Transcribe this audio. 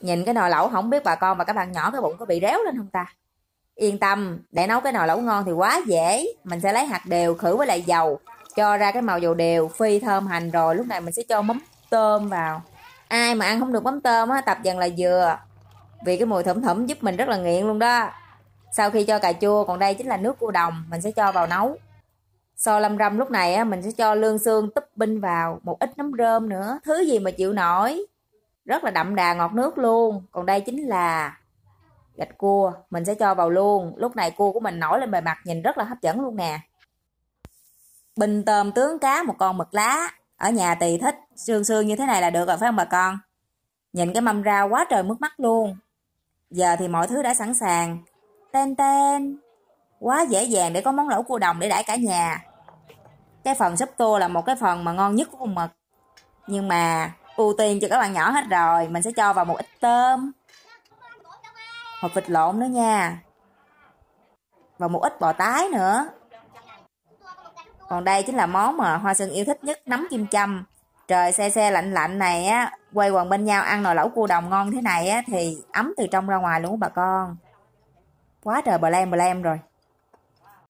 Nhìn cái nồi lẩu không biết bà con và các bạn nhỏ cái bụng có bị réo lên không ta? Yên tâm, để nấu cái nồi lẩu ngon thì quá dễ. Mình sẽ lấy hạt đều khử với lại dầu, cho ra cái màu dầu đều, phi thơm hành rồi. Lúc này mình sẽ cho mắm tôm vào. Ai mà ăn không được mắm tôm á, tập dần là dừa. Vì cái mùi thẩm thẩm giúp mình rất là nghiện luôn đó. Sau khi cho cà chua, còn đây chính là nước cua đồng, mình sẽ cho vào nấu. So lâm râm lúc này á, mình sẽ cho lương xương túp binh vào, một ít nấm rơm nữa, thứ gì mà chịu nổi rất là đậm đà ngọt nước luôn còn đây chính là gạch cua mình sẽ cho vào luôn lúc này cua của mình nổi lên bề mặt nhìn rất là hấp dẫn luôn nè bình tôm tướng cá một con mực lá ở nhà tùy thích sương sương như thế này là được rồi phải không bà con nhìn cái mâm rau quá trời mướt mắt luôn giờ thì mọi thứ đã sẵn sàng ten ten quá dễ dàng để có món lẩu cua đồng để đãi cả nhà cái phần súp tô là một cái phần mà ngon nhất của con mực nhưng mà ưu tiên cho các bạn nhỏ hết rồi mình sẽ cho vào một ít tôm hộp vịt lộn nữa nha và một ít bò tái nữa còn đây chính là món mà hoa sương yêu thích nhất nấm kim châm trời xe xe lạnh lạnh này á quay quần bên nhau ăn nồi lẩu cua đồng ngon thế này á thì ấm từ trong ra ngoài luôn bà con quá trời bờ lem bờ lem rồi